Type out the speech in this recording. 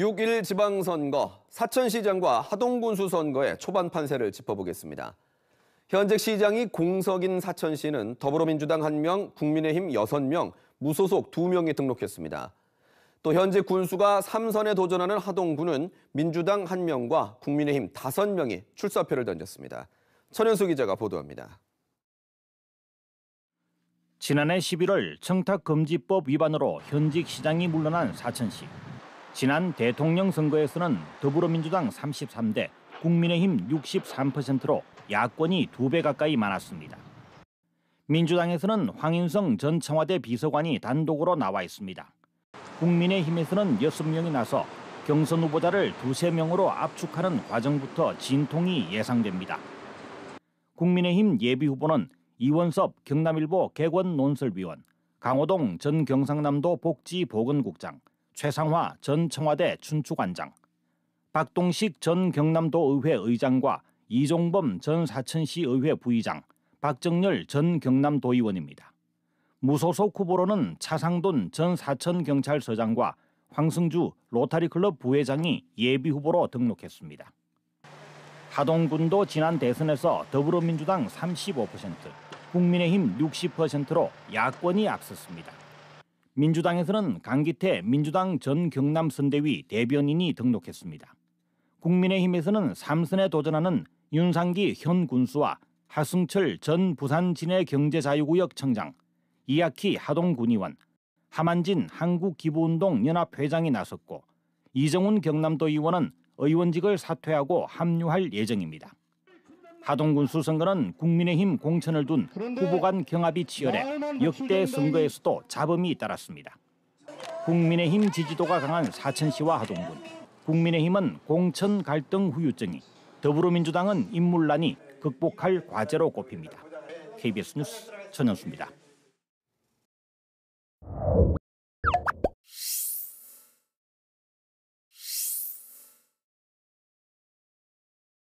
6일 지방선거, 사천시장과 하동군수 선거의 초반 판세를 짚어보겠습니다. 현직 시장이 공석인 사천시는 더불어민주당 1명, 국민의힘 6명, 무소속 2명이 등록했습니다. 또 현재 군수가 3선에 도전하는 하동군은 민주당 1명과 국민의힘 5명이 출사표를 던졌습니다. 천현수 기자가 보도합니다. 지난해 11월 청탁금지법 위반으로 현직 시장이 물러난 사천시. 지난 대통령 선거에서는 더불어민주당 33대, 국민의힘 63%로 야권이 두 배 가까이 많았습니다. 민주당에서는 황인성 전 청와대 비서관이 단독으로 나와 있습니다. 국민의힘에서는 6명이 나서 경선 후보자를 2, 3 명으로 압축하는 과정부터 진통이 예상됩니다. 국민의힘 예비후보는 이원섭 경남일보 개권 논설위원, 강호동 전 경상남도 복지보건국장, 최상화 전 청와대 춘추관장, 박동식 전 경남도의회 의장과 이종범 전 사천시의회 부의장, 박정열 전 경남도의원입니다. 무소속 후보로는 차상돈 전 사천경찰서장과 황승주 로타리클럽 부회장이 예비후보로 등록했습니다. 하동군도 지난 대선에서 더불어민주당 35%, 국민의힘 60%로 야권이 앞섰습니다. 민주당에서는 강기태 민주당 전 경남 선대위 대변인이 등록했습니다. 국민의힘에서는 3선에 도전하는 윤상기 현 군수와 하승철 전 부산진해 경제자유구역 청장, 이학희 하동군의원, 하만진 한국기부운동 연합회장이 나섰고 이정훈 경남도 의원은 의원직을 사퇴하고 합류할 예정입니다. 하동군 수선거는 국민의힘 공천을 둔 후보 간 경합이 치열해 역대 선거에서도 잡음이 잇따랐습니다. 국민의힘 지지도가 강한 사천시와 하동군, 국민의힘은 공천 갈등 후유증이, 더불어민주당은 인물난이 극복할 과제로 꼽힙니다. KBS 뉴스 전현수입니다.